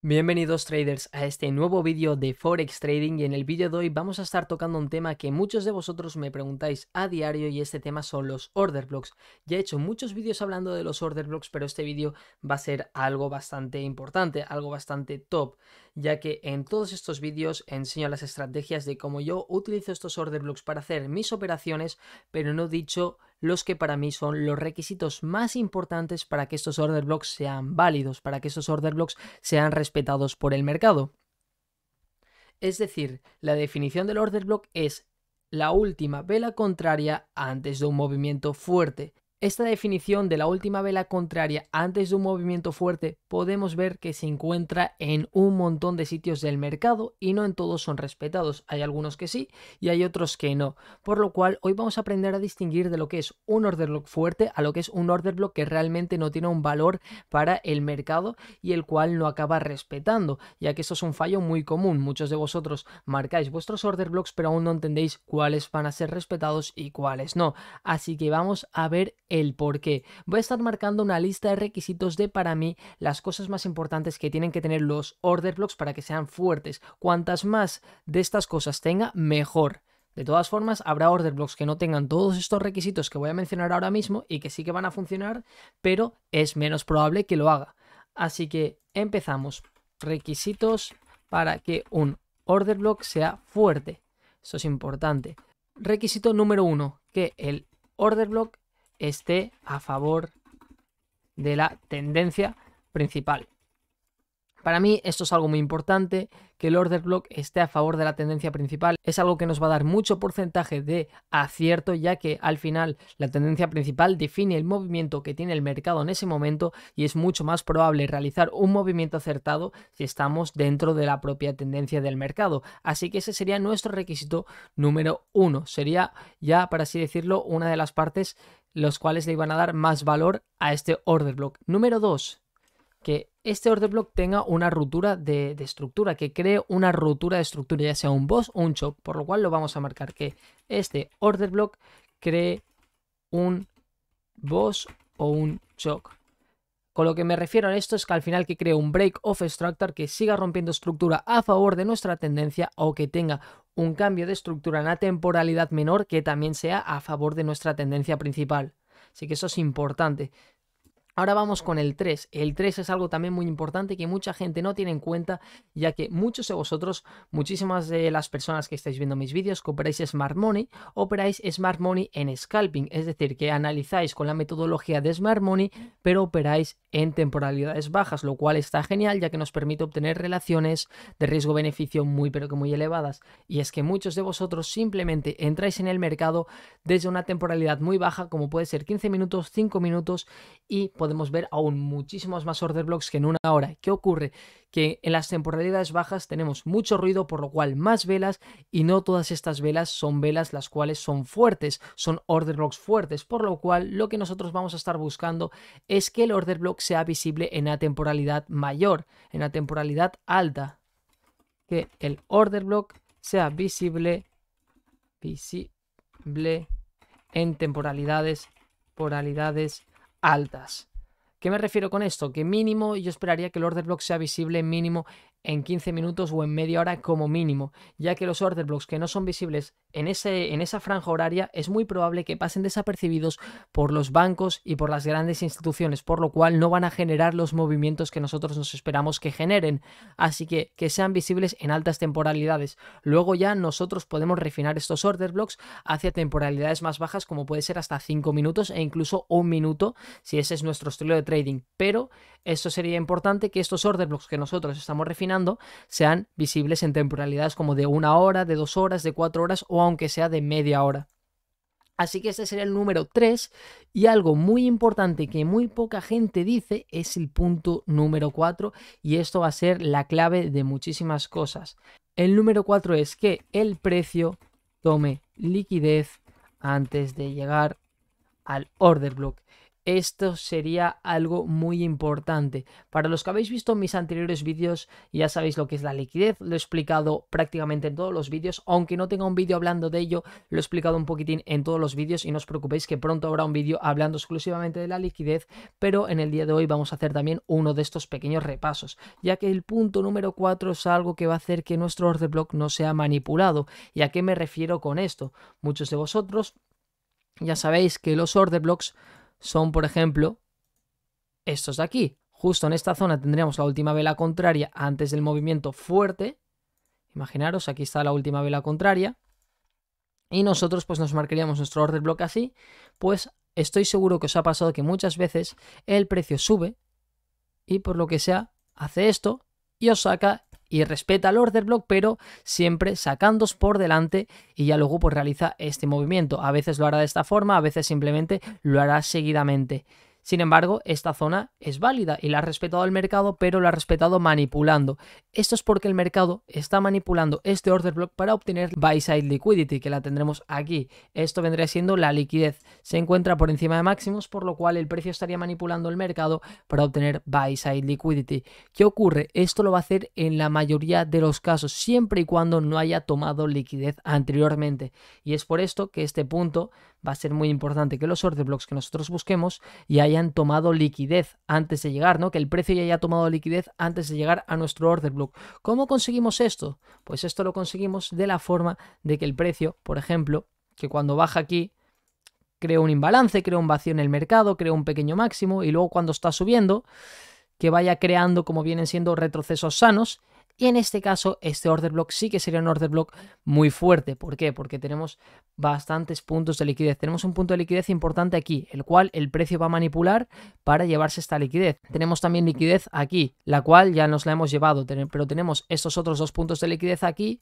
Bienvenidos traders a este nuevo vídeo de Forex Trading y en el vídeo de hoy vamos a estar tocando un tema que muchos de vosotros me preguntáis a diario y este tema son los order blocks. Ya he hecho muchos vídeos hablando de los order blocks pero este vídeo va a ser algo bastante importante, algo bastante top ya que en todos estos vídeos enseño las estrategias de cómo yo utilizo estos order blocks para hacer mis operaciones pero no he dicho los que para mí son los requisitos más importantes para que estos order blocks sean válidos, para que estos order blocks sean respetados por el mercado. Es decir, la definición del order block es la última vela contraria antes de un movimiento fuerte. Esta definición de la última vela contraria antes de un movimiento fuerte podemos ver que se encuentra en un montón de sitios del mercado y no en todos son respetados. Hay algunos que sí y hay otros que no. Por lo cual hoy vamos a aprender a distinguir de lo que es un order block fuerte a lo que es un order block que realmente no tiene un valor para el mercado y el cual no acaba respetando, ya que eso es un fallo muy común. Muchos de vosotros marcáis vuestros order blocks pero aún no entendéis cuáles van a ser respetados y cuáles no. Así que vamos a ver el por qué. Voy a estar marcando una lista de requisitos de para mí las cosas más importantes que tienen que tener los order blocks para que sean fuertes. Cuantas más de estas cosas tenga, mejor. De todas formas, habrá order blocks que no tengan todos estos requisitos que voy a mencionar ahora mismo y que sí que van a funcionar, pero es menos probable que lo haga. Así que empezamos. Requisitos para que un order block sea fuerte. Eso es importante. Requisito número uno, que el order block esté a favor de la tendencia principal. Para mí esto es algo muy importante, que el order block esté a favor de la tendencia principal. Es algo que nos va a dar mucho porcentaje de acierto, ya que al final la tendencia principal define el movimiento que tiene el mercado en ese momento y es mucho más probable realizar un movimiento acertado si estamos dentro de la propia tendencia del mercado. Así que ese sería nuestro requisito número uno. Sería ya, para así decirlo, una de las partes los cuales le iban a dar más valor a este order block. Número 2, que este order block tenga una ruptura de, estructura, que cree una ruptura de estructura, ya sea un boss o un shock por lo cual lo vamos a marcar que este order block cree un boss o un shock Con lo que me refiero a esto es que al final que cree un break of structure que siga rompiendo estructura a favor de nuestra tendencia o que tenga un cambio de estructura, en la temporalidad menor que también sea a favor de nuestra tendencia principal. Así que eso es importante. Ahora vamos con el 3. El 3 es algo también muy importante que mucha gente no tiene en cuenta, ya que muchos de vosotros, muchísimas de las personas que estáis viendo mis vídeos, que operáis Smart Money, operáis Smart Money en scalping, es decir, que analizáis con la metodología de Smart Money, pero operáis en temporalidades bajas, lo cual está genial, ya que nos permite obtener relaciones de riesgo-beneficio muy, pero que muy elevadas. Y es que muchos de vosotros simplemente entráis en el mercado desde una temporalidad muy baja, como puede ser 15 minutos, 5 minutos, y podéis podemos ver aún muchísimos más order blocks que en una hora. ¿Qué ocurre? Que en las temporalidades bajas tenemos mucho ruido, por lo cual más velas y no todas estas velas son velas las cuales son fuertes, son order blocks fuertes, por lo cual lo que nosotros vamos a estar buscando es que el order block sea visible en la temporalidad mayor, en la temporalidad alta. Que el order block sea visible, visible en temporalidades, temporalidades altas. ¿Qué me refiero con esto? Que mínimo yo esperaría que el order block sea visible mínimo en 15 minutos o en media hora como mínimo, ya que los order blocks que no son visibles en, ese, en esa franja horaria es muy probable que pasen desapercibidos por los bancos y por las grandes instituciones, por lo cual no van a generar los movimientos que nosotros nos esperamos que generen, así que que sean visibles en altas temporalidades. Luego ya nosotros podemos refinar estos order blocks hacia temporalidades más bajas como puede ser hasta 5 minutos e incluso un minuto si ese es nuestro estilo de trading, pero esto sería importante que estos order blocks que nosotros estamos refinando sean visibles en temporalidades como de una hora, de dos horas, de cuatro horas o aunque sea de media hora. Así que este sería el número 3 y algo muy importante que muy poca gente dice es el punto número 4 y esto va a ser la clave de muchísimas cosas. El número 4 es que el precio tome liquidez antes de llegar al order block esto sería algo muy importante. Para los que habéis visto mis anteriores vídeos, ya sabéis lo que es la liquidez, lo he explicado prácticamente en todos los vídeos, aunque no tenga un vídeo hablando de ello, lo he explicado un poquitín en todos los vídeos y no os preocupéis que pronto habrá un vídeo hablando exclusivamente de la liquidez, pero en el día de hoy vamos a hacer también uno de estos pequeños repasos, ya que el punto número 4 es algo que va a hacer que nuestro order block no sea manipulado. ¿Y a qué me refiero con esto? Muchos de vosotros ya sabéis que los order blocks son, por ejemplo, estos de aquí. Justo en esta zona tendríamos la última vela contraria antes del movimiento fuerte. Imaginaros, aquí está la última vela contraria. Y nosotros pues nos marcaríamos nuestro order block así. Pues estoy seguro que os ha pasado que muchas veces el precio sube y por lo que sea hace esto y os saca y respeta el order block, pero siempre sacándos por delante y ya luego pues realiza este movimiento. A veces lo hará de esta forma, a veces simplemente lo hará seguidamente. Sin embargo, esta zona es válida y la ha respetado el mercado, pero la ha respetado manipulando. Esto es porque el mercado está manipulando este order block para obtener buy side liquidity, que la tendremos aquí. Esto vendría siendo la liquidez. Se encuentra por encima de máximos, por lo cual el precio estaría manipulando el mercado para obtener buy side liquidity. ¿Qué ocurre? Esto lo va a hacer en la mayoría de los casos, siempre y cuando no haya tomado liquidez anteriormente. Y es por esto que este punto va a ser muy importante que los order blocks que nosotros busquemos ya hayan tomado liquidez antes de llegar, ¿no? Que el precio ya haya tomado liquidez antes de llegar a nuestro order block. ¿Cómo conseguimos esto? Pues esto lo conseguimos de la forma de que el precio, por ejemplo, que cuando baja aquí crea un imbalance, crea un vacío en el mercado, crea un pequeño máximo y luego cuando está subiendo que vaya creando como vienen siendo retrocesos sanos y en este caso, este order block sí que sería un order block muy fuerte. ¿Por qué? Porque tenemos bastantes puntos de liquidez. Tenemos un punto de liquidez importante aquí, el cual el precio va a manipular para llevarse esta liquidez. Tenemos también liquidez aquí, la cual ya nos la hemos llevado, pero tenemos estos otros dos puntos de liquidez aquí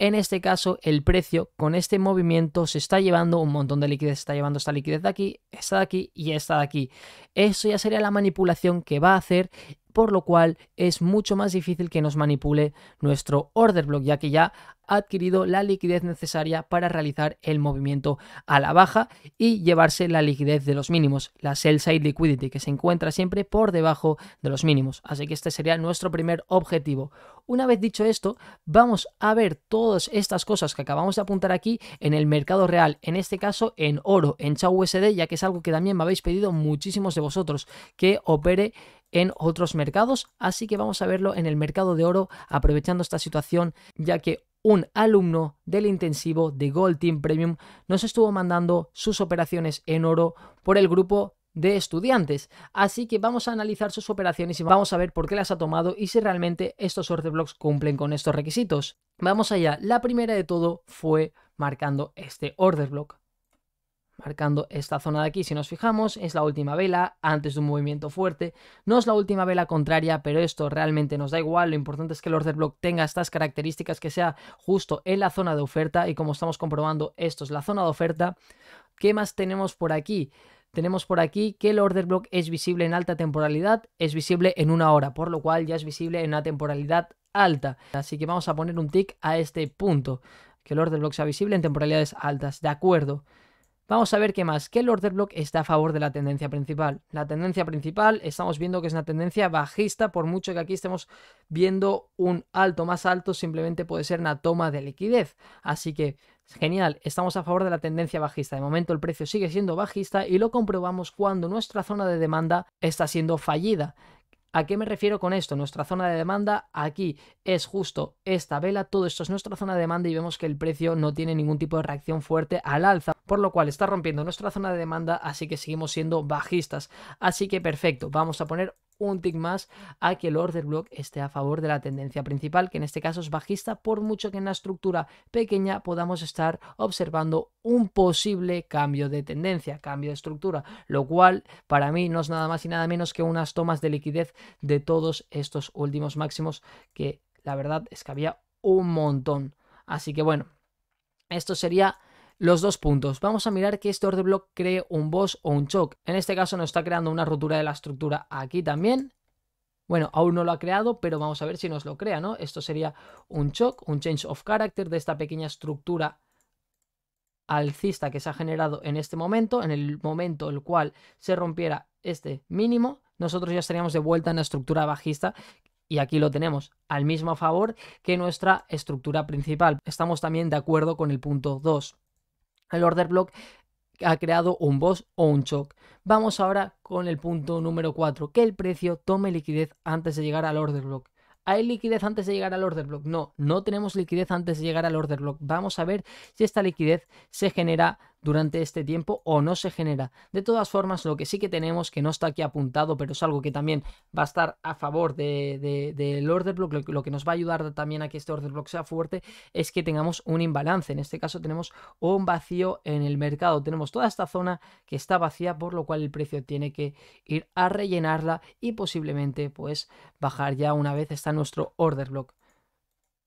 en este caso, el precio con este movimiento se está llevando un montón de liquidez. está llevando esta liquidez de aquí, esta de aquí y esta de aquí. Eso ya sería la manipulación que va a hacer por lo cual es mucho más difícil que nos manipule nuestro order block, ya que ya ha adquirido la liquidez necesaria para realizar el movimiento a la baja y llevarse la liquidez de los mínimos, la sell side liquidity, que se encuentra siempre por debajo de los mínimos. Así que este sería nuestro primer objetivo, una vez dicho esto, vamos a ver todas estas cosas que acabamos de apuntar aquí en el mercado real, en este caso en oro, en Chao USD, ya que es algo que también me habéis pedido muchísimos de vosotros, que opere en otros mercados, así que vamos a verlo en el mercado de oro aprovechando esta situación, ya que un alumno del intensivo de Gold Team Premium nos estuvo mandando sus operaciones en oro por el grupo de estudiantes. Así que vamos a analizar sus operaciones y vamos a ver por qué las ha tomado y si realmente estos order blocks cumplen con estos requisitos. Vamos allá. La primera de todo fue marcando este order block marcando esta zona de aquí. Si nos fijamos, es la última vela antes de un movimiento fuerte. No es la última vela contraria, pero esto realmente nos da igual. Lo importante es que el order block tenga estas características, que sea justo en la zona de oferta. Y como estamos comprobando, esto es la zona de oferta. ¿Qué más tenemos por aquí? tenemos por aquí que el order block es visible en alta temporalidad, es visible en una hora, por lo cual ya es visible en una temporalidad alta. Así que vamos a poner un tick a este punto, que el order block sea visible en temporalidades altas, de acuerdo. Vamos a ver qué más, que el order block está a favor de la tendencia principal. La tendencia principal estamos viendo que es una tendencia bajista, por mucho que aquí estemos viendo un alto más alto, simplemente puede ser una toma de liquidez. Así que Genial, estamos a favor de la tendencia bajista. De momento el precio sigue siendo bajista y lo comprobamos cuando nuestra zona de demanda está siendo fallida. ¿A qué me refiero con esto? Nuestra zona de demanda aquí es justo esta vela, todo esto es nuestra zona de demanda y vemos que el precio no tiene ningún tipo de reacción fuerte al alza, por lo cual está rompiendo nuestra zona de demanda, así que seguimos siendo bajistas. Así que perfecto, vamos a poner un tick más a que el order block esté a favor de la tendencia principal, que en este caso es bajista, por mucho que en la estructura pequeña podamos estar observando un posible cambio de tendencia, cambio de estructura, lo cual para mí no es nada más y nada menos que unas tomas de liquidez de todos estos últimos máximos que la verdad es que había un montón. Así que bueno, esto sería los dos puntos. Vamos a mirar que este order block cree un boss o un shock. En este caso nos está creando una rotura de la estructura aquí también. Bueno, aún no lo ha creado, pero vamos a ver si nos lo crea, ¿no? Esto sería un shock, un change of character de esta pequeña estructura alcista que se ha generado en este momento, en el momento en el cual se rompiera este mínimo, nosotros ya estaríamos de vuelta en la estructura bajista y aquí lo tenemos, al mismo favor que nuestra estructura principal. Estamos también de acuerdo con el punto 2. El order block ha creado un boss o un shock. Vamos ahora con el punto número 4, que el precio tome liquidez antes de llegar al order block. ¿Hay liquidez antes de llegar al order block? No, no tenemos liquidez antes de llegar al order block. Vamos a ver si esta liquidez se genera durante este tiempo o no se genera. De todas formas, lo que sí que tenemos, que no está aquí apuntado, pero es algo que también va a estar a favor del de, order block, lo, lo, que nos va a ayudar también a que este order block sea fuerte, es que tengamos un imbalance. En este caso tenemos un vacío en el mercado. Tenemos toda esta zona que está vacía, por lo cual el precio tiene que ir a rellenarla y posiblemente pues bajar ya una vez está nuestro order block.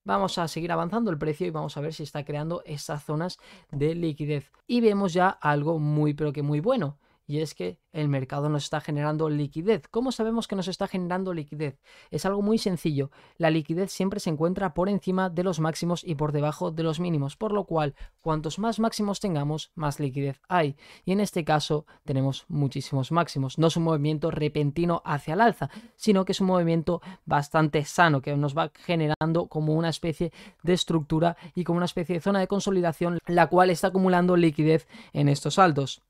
Vamos a seguir avanzando el precio y vamos a ver si está creando esas zonas de liquidez. Y vemos ya algo muy pero que muy bueno y es que el mercado nos está generando liquidez. ¿Cómo sabemos que nos está generando liquidez? Es algo muy sencillo. La liquidez siempre se encuentra por encima de los máximos y por debajo de los mínimos, por lo cual cuantos más máximos tengamos, más liquidez hay. Y en este caso tenemos muchísimos máximos. No es un movimiento repentino hacia el alza, sino que es un movimiento bastante sano que nos va generando como una especie de estructura y como una especie de zona de consolidación, la cual está acumulando liquidez en estos altos.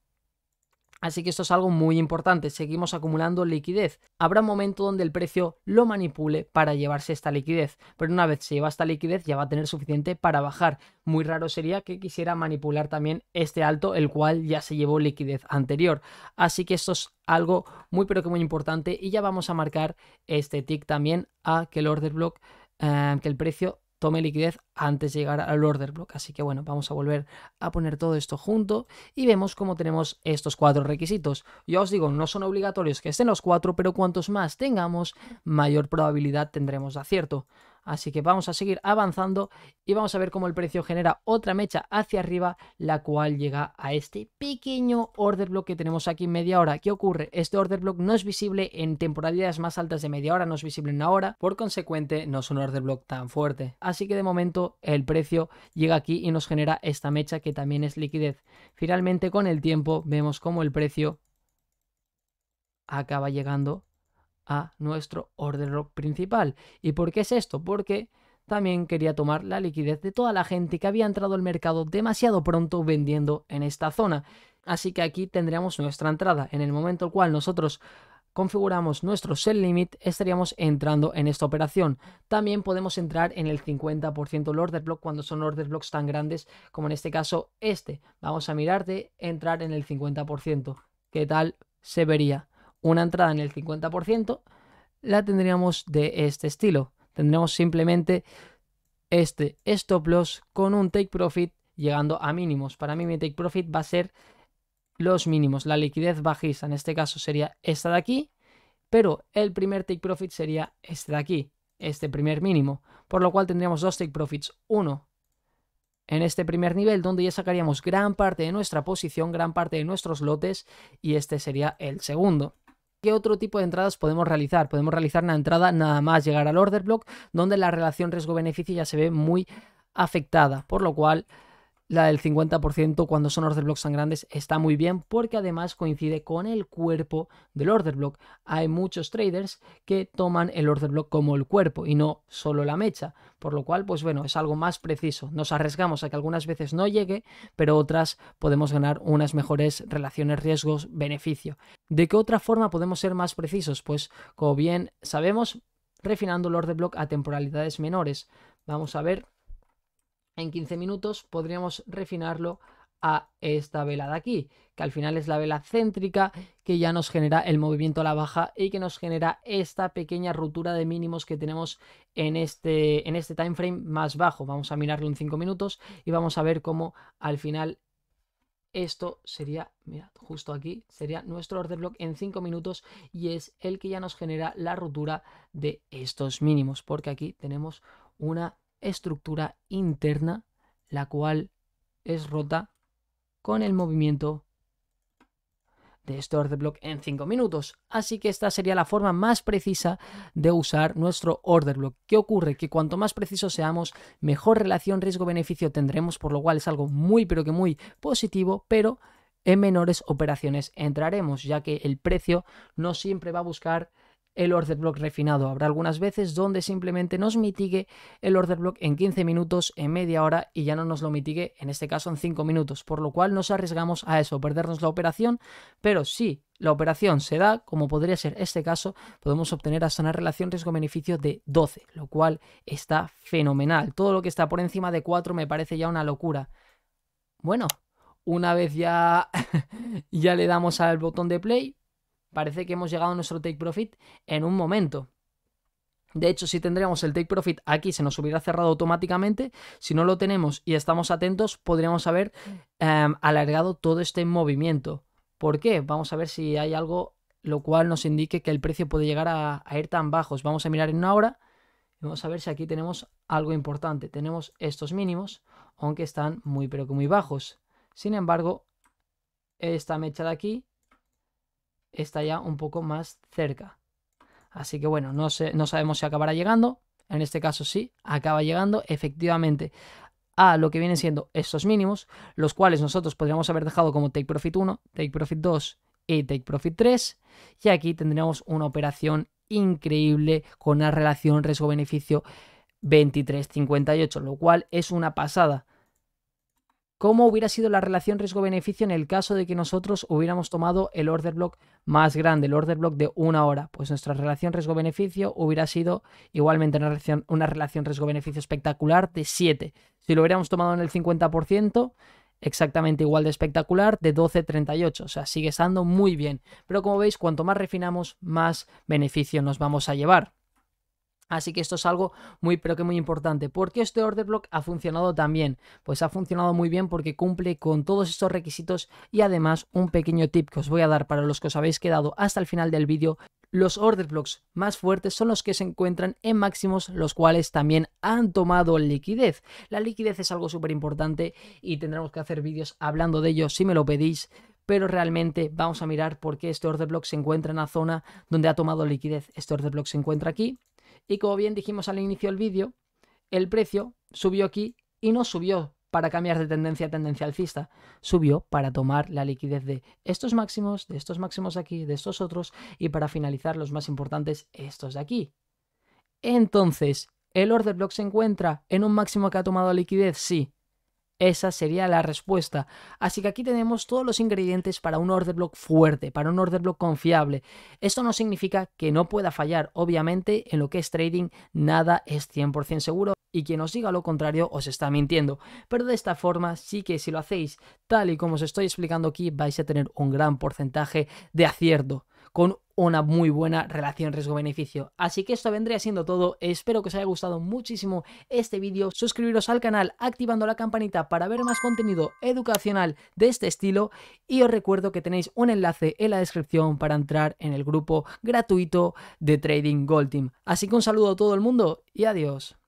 Así que esto es algo muy importante, seguimos acumulando liquidez. Habrá un momento donde el precio lo manipule para llevarse esta liquidez, pero una vez se lleva esta liquidez ya va a tener suficiente para bajar. Muy raro sería que quisiera manipular también este alto, el cual ya se llevó liquidez anterior. Así que esto es algo muy pero que muy importante y ya vamos a marcar este tick también a que el order block, eh, que el precio tome liquidez antes de llegar al order block. Así que bueno, vamos a volver a poner todo esto junto y vemos cómo tenemos estos cuatro requisitos. Ya os digo, no son obligatorios que estén los cuatro, pero cuantos más tengamos, mayor probabilidad tendremos de acierto. Así que vamos a seguir avanzando y vamos a ver cómo el precio genera otra mecha hacia arriba, la cual llega a este pequeño order block que tenemos aquí en media hora. ¿Qué ocurre? Este order block no es visible en temporalidades más altas de media hora, no es visible en una hora, por consecuente no es un order block tan fuerte. Así que de momento el precio llega aquí y nos genera esta mecha que también es liquidez. Finalmente con el tiempo vemos cómo el precio acaba llegando a nuestro order block principal. ¿Y por qué es esto? Porque también quería tomar la liquidez de toda la gente que había entrado al mercado demasiado pronto vendiendo en esta zona. Así que aquí tendríamos nuestra entrada. En el momento en el cual nosotros configuramos nuestro sell limit, estaríamos entrando en esta operación. También podemos entrar en el 50% del order block cuando son order blocks tan grandes como en este caso este. Vamos a mirar de entrar en el 50%. ¿Qué tal se vería? una entrada en el 50%, la tendríamos de este estilo. tendremos simplemente este stop loss con un take profit llegando a mínimos. Para mí mi take profit va a ser los mínimos, la liquidez bajista. En este caso sería esta de aquí, pero el primer take profit sería este de aquí, este primer mínimo. Por lo cual tendríamos dos take profits. Uno en este primer nivel donde ya sacaríamos gran parte de nuestra posición, gran parte de nuestros lotes y este sería el segundo. ¿Qué otro tipo de entradas podemos realizar? Podemos realizar una entrada nada más llegar al order block, donde la relación riesgo-beneficio ya se ve muy afectada, por lo cual la del 50% cuando son order blocks tan grandes está muy bien porque además coincide con el cuerpo del order block. Hay muchos traders que toman el order block como el cuerpo y no solo la mecha, por lo cual pues bueno, es algo más preciso. Nos arriesgamos a que algunas veces no llegue, pero otras podemos ganar unas mejores relaciones riesgos-beneficio. ¿De qué otra forma podemos ser más precisos? Pues como bien sabemos, refinando el order block a temporalidades menores. Vamos a ver en 15 minutos podríamos refinarlo a esta vela de aquí, que al final es la vela céntrica que ya nos genera el movimiento a la baja y que nos genera esta pequeña ruptura de mínimos que tenemos en este, en este time frame más bajo. Vamos a mirarlo en 5 minutos y vamos a ver cómo al final esto sería, mirad, justo aquí, sería nuestro order block en 5 minutos y es el que ya nos genera la ruptura de estos mínimos, porque aquí tenemos una estructura interna, la cual es rota con el movimiento de este order Block en cinco minutos. Así que esta sería la forma más precisa de usar nuestro Order Block. ¿Qué ocurre? Que cuanto más precisos seamos, mejor relación riesgo-beneficio tendremos, por lo cual es algo muy pero que muy positivo, pero en menores operaciones entraremos, ya que el precio no siempre va a buscar el order block refinado. Habrá algunas veces donde simplemente nos mitigue el order block en 15 minutos, en media hora y ya no nos lo mitigue, en este caso en 5 minutos, por lo cual nos arriesgamos a eso, perdernos la operación, pero si la operación se da, como podría ser este caso, podemos obtener hasta una relación riesgo-beneficio de 12, lo cual está fenomenal. Todo lo que está por encima de 4 me parece ya una locura. Bueno, una vez ya, ya le damos al botón de play, Parece que hemos llegado a nuestro take profit en un momento. De hecho, si tendríamos el take profit aquí, se nos hubiera cerrado automáticamente. Si no lo tenemos y estamos atentos, podríamos haber em, alargado todo este movimiento. ¿Por qué? Vamos a ver si hay algo lo cual nos indique que el precio puede llegar a, a ir tan bajos. Vamos a mirar en una hora y vamos a ver si aquí tenemos algo importante. Tenemos estos mínimos, aunque están muy pero que muy bajos. Sin embargo, esta mecha de aquí está ya un poco más cerca. Así que bueno, no, sé, no sabemos si acabará llegando. En este caso sí, acaba llegando efectivamente a lo que vienen siendo estos mínimos, los cuales nosotros podríamos haber dejado como Take Profit 1, Take Profit 2 y Take Profit 3. Y aquí tendríamos una operación increíble con una relación riesgo-beneficio 23.58, lo cual es una pasada. ¿Cómo hubiera sido la relación riesgo-beneficio en el caso de que nosotros hubiéramos tomado el order block más grande, el order block de una hora? Pues nuestra relación riesgo-beneficio hubiera sido igualmente una relación, riesgo-beneficio espectacular de 7. Si lo hubiéramos tomado en el 50%, exactamente igual de espectacular, de 12.38. O sea, sigue estando muy bien. Pero como veis, cuanto más refinamos, más beneficio nos vamos a llevar. Así que esto es algo muy pero que muy importante. ¿Por qué este order block ha funcionado tan bien? Pues ha funcionado muy bien porque cumple con todos estos requisitos y además un pequeño tip que os voy a dar para los que os habéis quedado hasta el final del vídeo los order blocks más fuertes son los que se encuentran en máximos, los cuales también han tomado liquidez. La liquidez es algo súper importante y tendremos que hacer vídeos hablando de ello si me lo pedís. Pero realmente vamos a mirar por qué este order block se encuentra en la zona donde ha tomado liquidez. Este order block se encuentra aquí, y como bien dijimos al inicio del vídeo, el precio subió aquí y no subió para cambiar de tendencia a tendencia alcista, subió para tomar la liquidez de estos máximos, de estos máximos aquí, de estos otros y para finalizar los más importantes, estos de aquí. Entonces, ¿el order block se encuentra en un máximo que ha tomado liquidez? Sí. Esa sería la respuesta. Así que aquí tenemos todos los ingredientes para un order block fuerte, para un order block confiable. Esto no significa que no pueda fallar. Obviamente, en lo que es trading, nada es 100% seguro y quien os diga lo contrario os está mintiendo. Pero de esta forma, sí que si lo hacéis tal y como os estoy explicando aquí, vais a tener un gran porcentaje de acierto. Con una muy buena relación riesgo-beneficio. Así que esto vendría siendo todo. Espero que os haya gustado muchísimo este vídeo. Suscribiros al canal activando la campanita para ver más contenido educacional de este estilo. Y os recuerdo que tenéis un enlace en la descripción para entrar en el grupo gratuito de Trading Gold Team. Así que un saludo a todo el mundo y adiós.